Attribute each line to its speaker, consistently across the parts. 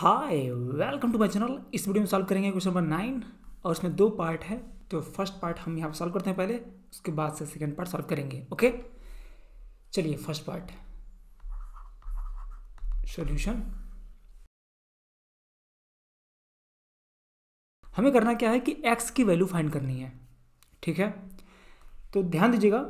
Speaker 1: hi welcome to my channel इस video में solve करेंगे क्वेश्चन नंबर नाइन और इसमें दो पार्ट है तो फर्स्ट पार्ट हम यहाँ पर सॉल्व करते हैं पहले उसके बाद से सेकेंड पार्ट सॉल्व करेंगे ओके चलिए फर्स्ट पार्ट सोल्यूशन हमें करना क्या है कि एक्स की वैल्यू फाइंड करनी है ठीक है तो ध्यान दीजिएगा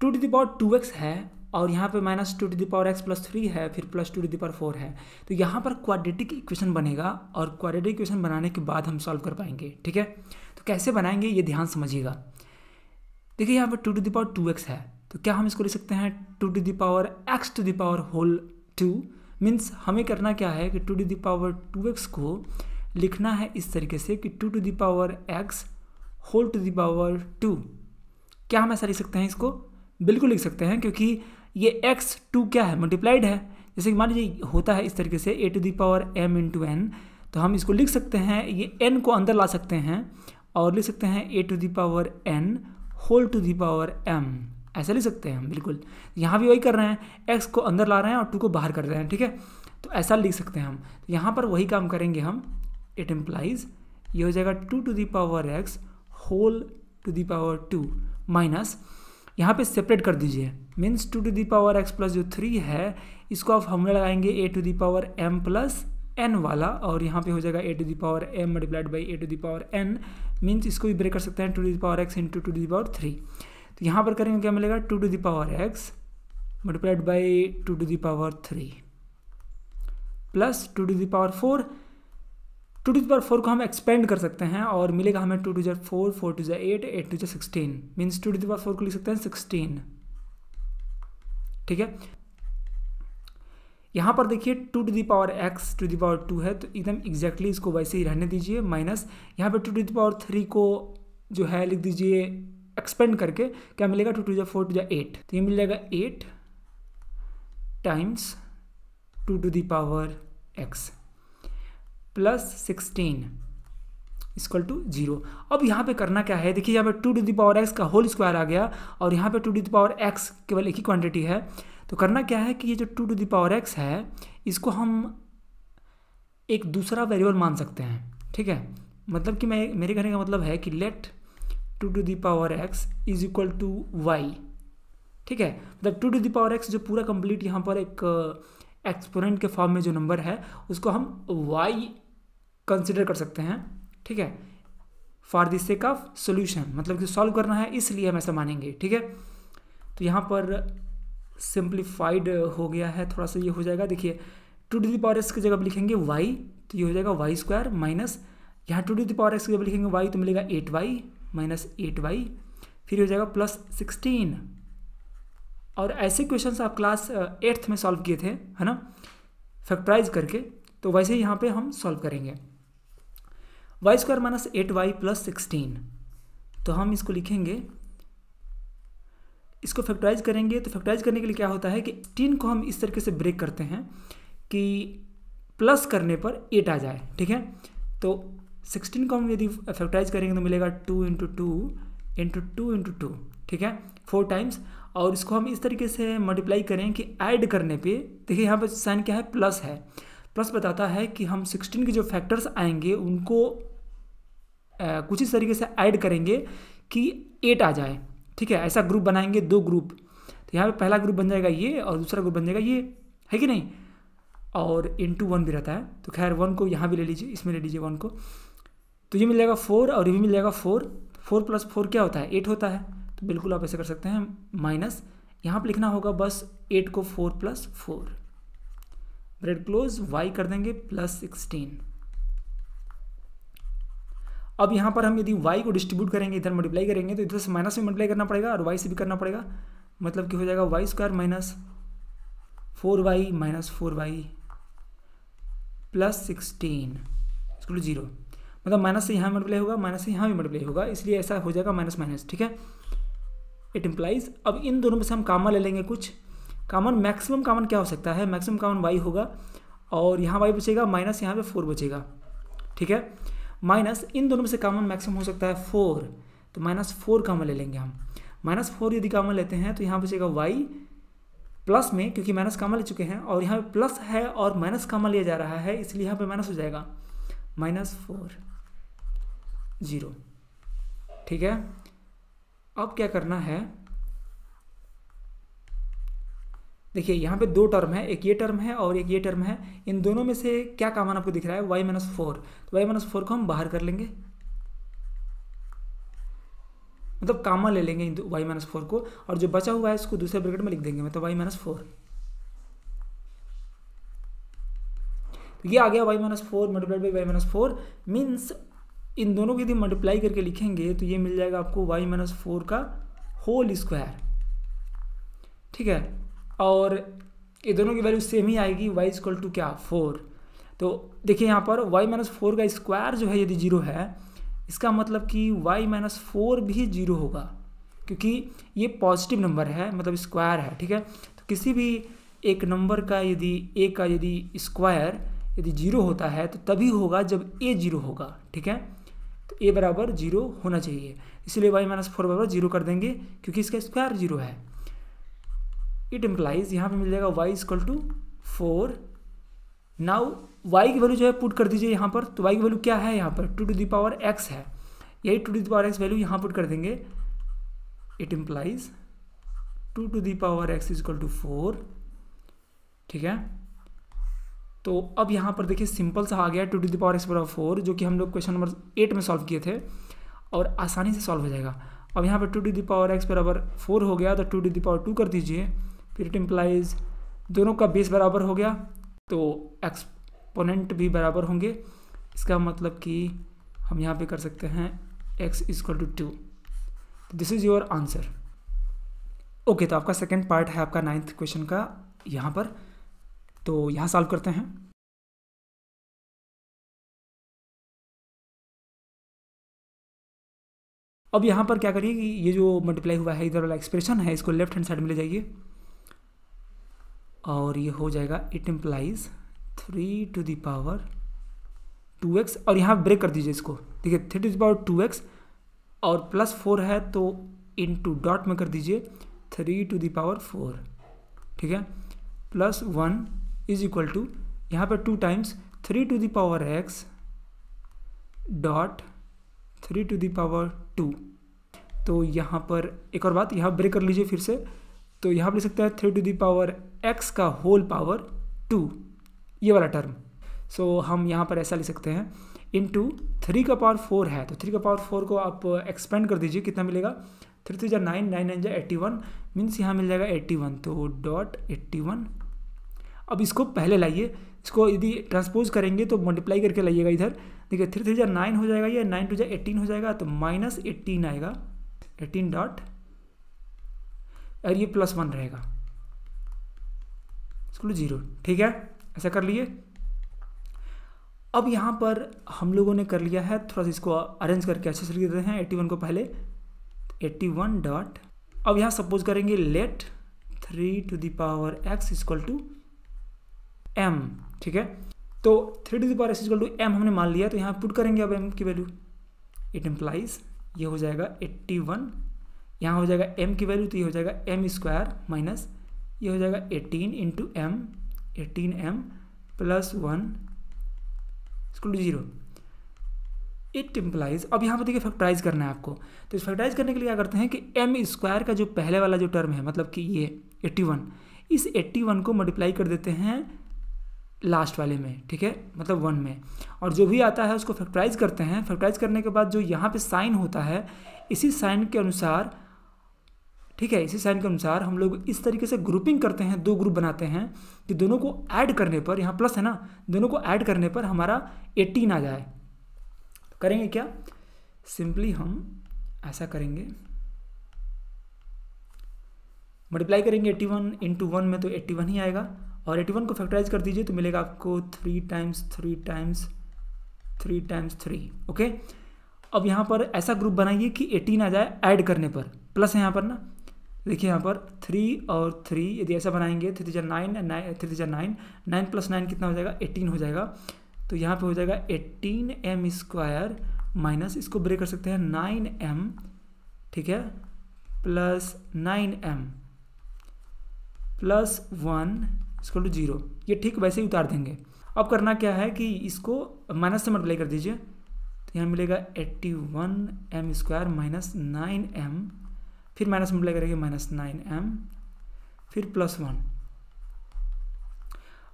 Speaker 1: two to the power two x है और यहाँ पे minus two to the power x plus three है फिर plus two to the power four है तो यहाँ पर क्वाड्रेटिक इक्वेशन बनेगा और क्वाड्रेटिक इक्वेशन बनाने के बाद हम सॉल्व कर पाएंगे ठीक है तो कैसे बनाएंगे ये ध्यान समझिएगा देखिए यहाँ पर two to the power two x है तो क्या हम इसको लिख सकते हैं two to the power x to the power whole two means हमें करना क्या है कि two to the power two x को लिखना है इस तरीके से कि two to the power x whole to the power power two क्या हम ऐसा लिख सकते हैं इसको बिल्कुल लिख सकते हैं क्योंकि ये एक्स टू क्या है मल्टीप्लाइड है जैसे कि मान लीजिए होता है इस तरीके से a to the power m into n तो हम इसको लिख सकते हैं ये एन को अंदर ला सकते हैं और लिख सकते हैं a to the power n whole to the power m ऐसा लिख सकते हैं हम बिल्कुल यहाँ भी वही कर रहे हैं एक्स को अंदर ला रहे हैं और टू को बाहर कर रहे हैं ठीक है तो ऐसा लिख सकते हैं हम तो यहाँ पर वही काम करेंगे हम इट एम्प्लाइज ये हो जाएगा two to the power x whole to the power two minus यहाँ पे सेपरेट कर दीजिए means two to the power x plus जो थ्री है इसको आप हमने लगाएंगे a to the power m plus n वाला और यहाँ पे हो जाएगा a to the power m multiplied by a to the power n means इसको भी ब्रेक कर सकते हैं two to the power x into two the power power three यहाँ पर करेंगे क्या मिलेगा two to the power x multiplied by two to the power three plus two to the power four two two जर four को हम expand कर सकते हैं और मिलेगा हमें टू टू जर फोर फोर टू जर एट एट टू जर सिक्सटीन मीन्स टू टू जर फोर को लिख सकते हैं सिक्सटीन ठीक है यहाँ पर देखिए two to the power power x to the power two है तो एकदम एग्जैक्टली इसको वैसे ही रहने दीजिए माइनस यहाँ पर two to the power power three को जो है लिख दीजिए एक्सपेंड करके क्या मिलेगा टू टू जर फोर टू जर एट तो ये मिल जाएगा eight times two to the power power x plus sixteen is equal to zero अब यहाँ पे करना क्या है देखिए यहाँ पे two to the power x का होल स्क्वायर आ गया और यहाँ पे two to the power x केवल एक ही क्वांटिटी है तो करना क्या है कि ये जो two to the power x है इसको हम एक दूसरा वेरिएबल मान सकते हैं ठीक है मतलब कि मैं मेरे कहने का मतलब है कि let two to the power x is equal to y ठीक है मतलब two to the power x जो पूरा कंप्लीट यहाँ पर एक uh, एक्सपोनेंट के फॉर्म में जो नंबर है उसको हम वाई कंसिडर कर सकते हैं ठीक है for the sake of solution मतलब कि सॉल्व करना है इसलिए हम ऐसा मानेंगे ठीक है तो यहाँ पर सिंप्लीफाइड हो गया है थोड़ा सा ये हो जाएगा देखिए two the the power x की जगह पर लिखेंगे वाई तो ये हो जाएगा वाई स्क्वायर माइनस यहाँ टू डी पावर एक्स की जगह लिखेंगे वाई तो मिलेगा eight y minus eight y फिर हो जाएगा प्लस सिक्सटीन और ऐसे क्वेश्चंस आप क्लास एट्थ में सॉल्व किए थे है ना फैक्टराइज करके तो वैसे यहाँ पे हम सॉल्व करेंगे y square minus eight y plus sixteen तो हम इसको लिखेंगे इसको फैक्टराइज करेंगे तो फैक्टराइज करने के लिए क्या होता है कि टीन को हम इस तरीके से ब्रेक करते हैं कि प्लस करने पर एट आ जाए ठीक है तो सिक्सटीन को हम यदि फैक्टराइज करेंगे तो मिलेगा two into two into two into two ठीक है फोर टाइम्स और इसको हम इस तरीके से मल्टीप्लाई करें कि ऐड करने पे देखिए यहाँ पर साइन क्या है प्लस है प्लस बताता है कि हम सिक्सटीन के जो फैक्टर्स आएंगे उनको आ, कुछ इस तरीके से ऐड करेंगे कि एट आ जाए ठीक है ऐसा ग्रुप बनाएंगे दो ग्रुप तो यहाँ पे पहला ग्रुप बन जाएगा ये और दूसरा ग्रुप बन जाएगा ये है कि नहीं और इन वन भी रहता है तो खैर वन को यहाँ भी ले लीजिए इसमें ले लीजिए वन को तो ये मिल जाएगा फोर और ये भी मिल जाएगा फोर फोर प्लस फोर क्या होता है एट होता है तो बिल्कुल आप ऐसे कर सकते हैं माइनस यहाँ पर लिखना होगा बस एट को फोर प्लस फोर ब्रेड क्लोज वाई कर देंगे प्लस सिक्सटीन अब यहाँ पर हम यदि वाई को डिस्ट्रीब्यूट करेंगे इधर मल्टीप्लाई करेंगे तो इधर से माइनस में मल्टीप्लाई करना पड़ेगा और वाई से भी करना पड़ेगा मतलब कि हो जाएगा y square minus four y minus four y plus sixteen इसको जीरो मतलब माइनस से यहाँ मल्टीप्लाई होगा माइनस से यहाँ भी मल्टीप्लाई होगा इसलिए ऐसा हो जाएगा माइनस माइनस ठीक है इट इम्प्लाइज अब इन दोनों में से हम कामन ले लेंगे कुछ कामन मैक्सिमम कामन क्या हो सकता है मैक्सिमम कामन वाई होगा और यहाँ वाई बचेगा माइनस यहाँ पे फोर बचेगा ठीक है माइनस इन दोनों में से कामन मैक्सिमम हो सकता है फोर तो माइनस फोर कामन ले लेंगे हम माइनस फोर यदि कामन लेते हैं तो यहाँ बचेगा वाई प्लस में क्योंकि माइनस कामन ले चुके हैं और यहाँ पे प्लस है और माइनस कामन लिया जा रहा है इसलिए यहाँ पे माइनस हो जाएगा माइनस फोर जीरो ठीक है अब क्या करना है देखिए यहाँ पे दो टर्म है एक ये टर्म है और एक ये टर्म है इन दोनों में से क्या कामन आपको दिख रहा है वाई माइनस फोर तो वाई माइनस फोर को हम बाहर कर लेंगे मतलब कामन ले लेंगे वाई माइनस फोर को और जो बचा हुआ है इसको दूसरे ब्रैकेट में लिख देंगे मतलब वाई माइनस फोर ये आ गया y minus four multiplied by y minus four means इन दोनों को यदि मल्टीप्लाई करके लिखेंगे तो ये मिल जाएगा आपको वाई माइनस फोर का होल स्क्वायर ठीक है और ये दोनों की वैल्यू सेम ही आएगी वाई इक्वल टू क्या फोर तो देखिए यहाँ पर वाई माइनस फोर का स्क्वायर जो है यदि जीरो है इसका मतलब कि वाई माइनस फोर भी जीरो होगा क्योंकि ये पॉजिटिव नंबर है मतलब स्क्वायर है ठीक है तो किसी भी एक नंबर का यदि ए का यदि स्क्वायर यदि जीरो होता है तो तभी होगा जब ए जीरो होगा ठीक है ए बराबर जीरो होना चाहिए इसलिए वाई माइनस फोर बराबर जीरो कर देंगे क्योंकि इसका स्क्वायर जीरो है इट इम्प्लाइज यहाँ पे मिल जाएगा y is equal to four now y की वैल्यू जो है पुट कर दीजिए यहाँ पर तो वाई की वैल्यू क्या है यहाँ पर two to the power x है यही two to the power x value यहाँ पुट कर देंगे it implies two to the power x is equal to four ठीक है तो अब यहाँ पर देखिए सिंपल सा आ गया two to the power x power four जो कि हम लोग क्वेश्चन नंबर एट में सॉल्व किए थे और आसानी से सॉल्व हो जाएगा अब यहाँ पर two to the power x बराबर फोर हो गया तो two to the power two कर दीजिए फिर इट इम्प्लाइज दोनों का बेस बराबर हो गया तो एक्सपोनेंट भी बराबर होंगे इसका मतलब कि हम यहाँ पे कर सकते हैं x equal to two this is your answer okay तो आपका सेकेंड पार्ट है आपका नाइन्थ क्वेश्चन का यहाँ पर तो यहाँ सॉल्व करते हैं अब यहाँ पर क्या करिए ये जो मल्टीप्लाई हुआ है इधर वाला एक्सप्रेशन है इसको लेफ्ट हैंड साइड में ले जाइए और ये हो जाएगा it implies three to the power two x और यहाँ ब्रेक कर दीजिए इसको ठीक है three to the power two x और प्लस फोर है तो इन टू डॉट में कर दीजिए थ्री टू दावर फोर ठीक है plus one is equal to यहाँ पर two times three to the power x dot three to the power two तो यहाँ पर एक और बात यहाँ ब्रेक कर लीजिए फिर से तो यहाँ पर लिख सकते हैं थ्री टू दावर एक्स का होल पावर टू ये वाला टर्म सो so, हम यहाँ पर ऐसा लिख सकते हैं इन टू थ्री का पावर फोर है तो थ्री का पावर फोर को आप एक्सपेंड कर दीजिए कितना मिलेगा थ्री थ्री जै नाइन नाइन नाइन जै एट्टी वन मीन्स यहाँ मिल जाएगा एट्टी वन तो डॉट एट्टी वन अब इसको पहले लाइए इसको यदि ट्रांसपोज करेंगे तो मल्टीप्लाई करके लाइएगा इधर देखिए थ्री थ्री जै नाइन हो जाएगा या नाइन टू जै एट्टीन हो जाएगा तो माइनस एट्टीन आएगा एटीन डॉट और ये प्लस वन रहेगा इसको जीरो ठीक है ऐसा कर लिए अब यहाँ पर हम लोगों ने कर लिया है थोड़ा सा इसको अरेंज करके अच्छे से लिख देते हैं एट्टी वन को पहले एट्टी वन डॉट अब यहाँ सपोज करेंगे let three to the power x is equal to m ठीक है तो three to the power s is equal to m हमने मान लिया तो यहाँ पुट करेंगे अब एम की वैल्यू इट एम्प्लाइज ये हो जाएगा एट्टी वन यहाँ हो जाएगा एम की वैल्यू तो ये हो जाएगा एम स्क्वायर माइनस ये हो जाएगा eighteen into m eighteen m plus one इसको टू जीरो इट इम्प्लाइज अब यहाँ पर देखिए फैक्टराइज करना है आपको तो इस फैक्टराइज करने के लिए क्या करते हैं कि एम स्क्वायर का जो पहले वाला जो टर्म है मतलब कि ये एट्टी वन इस एट्टी वन को मल्टीप्लाई कर देते हैं लास्ट वाले में ठीक है मतलब वन में और जो भी आता है उसको फैक्टराइज करते हैं फैक्टराइज करने के बाद जो यहाँ पे साइन होता है इसी साइन के अनुसार ठीक है इसी साइन के अनुसार हम लोग इस तरीके से ग्रुपिंग करते हैं दो ग्रुप बनाते हैं कि दोनों को ऐड करने पर यहाँ प्लस है ना दोनों को ऐड करने पर हमारा एटीन आ जाए करेंगे क्या सिंपली हम ऐसा करेंगे मल्टीप्लाई करेंगे एट्टी वन इंटू वन में तो एट्टी वन ही आएगा और एटी वन को फैक्टराइज कर दीजिए तो मिलेगा आपको three times three times three times three okay अब यहाँ पर ऐसा ग्रुप बनाइए कि एटीन आ जाए ऐड करने पर प्लस है यहाँ पर ना देखिए यहाँ पर थ्री और थ्री यदि ऐसा बनाएंगे थ्री जै नाइन नाइन थ्री जै नाइन नाइन प्लस नाइन कितना हो जाएगा एटीन हो जाएगा तो यहाँ पे हो जाएगा एटीन एम स्क्वायर माइनस इसको ब्रेक कर सकते हैं नाइन एम ठीक है plus nine m plus one इसको टू जीरो ये ठीक वैसे ही उतार देंगे अब करना क्या है कि इसको माइनस से मल्टीप्लाई कर दीजिए तो यहाँ मिलेगा eighty one m square minus nine m फिर माइनस मल्टीप्लाई करेंगे माइनस नाइन एम फिर प्लस वन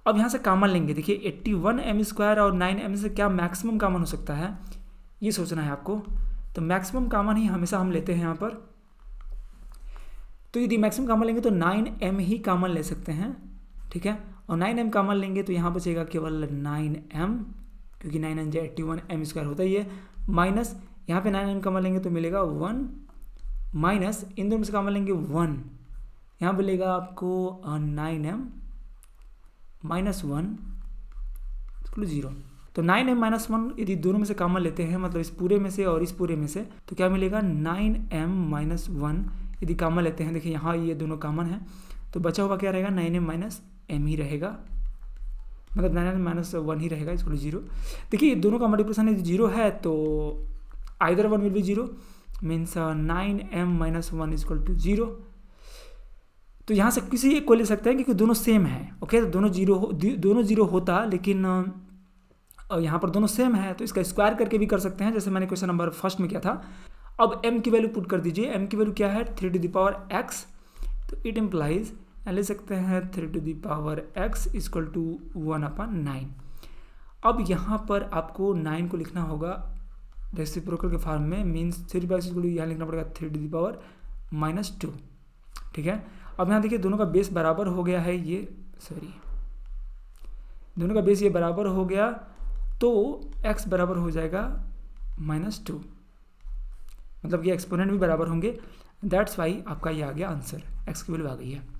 Speaker 1: अब यहाँ से कामन लेंगे देखिए एट्टी वन एम स्क्वायर और नाइन एम से क्या मैक्सिमम कामन हो सकता है ये सोचना है आपको तो मैक्सिमम कामन ही हमेशा हम लेते हैं यहाँ पर तो यदि मैक्सिमम कामन लेंगे तो नाइन एम ही कामन ले सकते हैं ठीक है और नाइन एम कॉमन लेंगे तो यहाँ बचेगा केवल नाइन एम क्योंकि नाइन एन जे एट्टी वन एम स्क्वायर होता ही है माइनस यहाँ पे नाइन एम कॉमन लेंगे तो मिलेगा वन माइनस इन दोनों से कॉमन लेंगे वन यहाँ मिलेगा आपको nine m minus one zero तो नाइन एम माइनस वन यदि दोनों में से कॉमन लेते हैं मतलब इस पूरे में से और इस पूरे में से तो क्या मिलेगा नाइन एम माइनस वन यदि कॉमन लेते हैं देखिए यहाँ ये दोनों कॉमन है तो बचा हुआ क्या रहेगा नाइन एम माइनस एम ही रहेगा मतलब नाइन हंड्रेड माइनस वन ही रहेगा इसको जीरो देखिए दोनों का मल्टीप्लिकेशन यदि जीरो है तो either one will be zero means nine m minus one is to zero तो यहाँ से किसी एक को ले सकते हैं क्योंकि दोनों सेम है ओके तो दोनों जीरो हो दोनों जीरो होता लेकिन uh, uh, यहाँ पर दोनों सेम है तो इसका स्क्वायर करके भी कर सकते हैं जैसे मैंने क्वेश्चन नंबर फर्स्ट में किया था अब m की वैल्यू पुट कर दीजिए m की वैल्यू क्या है थ्री टू दावर एक्स तो इट इम्प्लाइज ले सकते हैं three to the power x equal to one upon nine अब यहाँ पर आपको नाइन को लिखना होगा रेसिप्रोकल के फॉर्म में means three by equal to यहाँ लिखना पड़ेगा three to the power minus two ठीक है अब यहाँ देखिए दोनों का बेस बराबर हो गया है ये सॉरी दोनों का बेस ये बराबर हो गया तो एक्स बराबर हो जाएगा माइनस टू मतलब कि एक्सपोनेंट भी बराबर होंगे दैट्स वाई आपका ये आ गया आंसर एक्स की वैल्यू आ गई है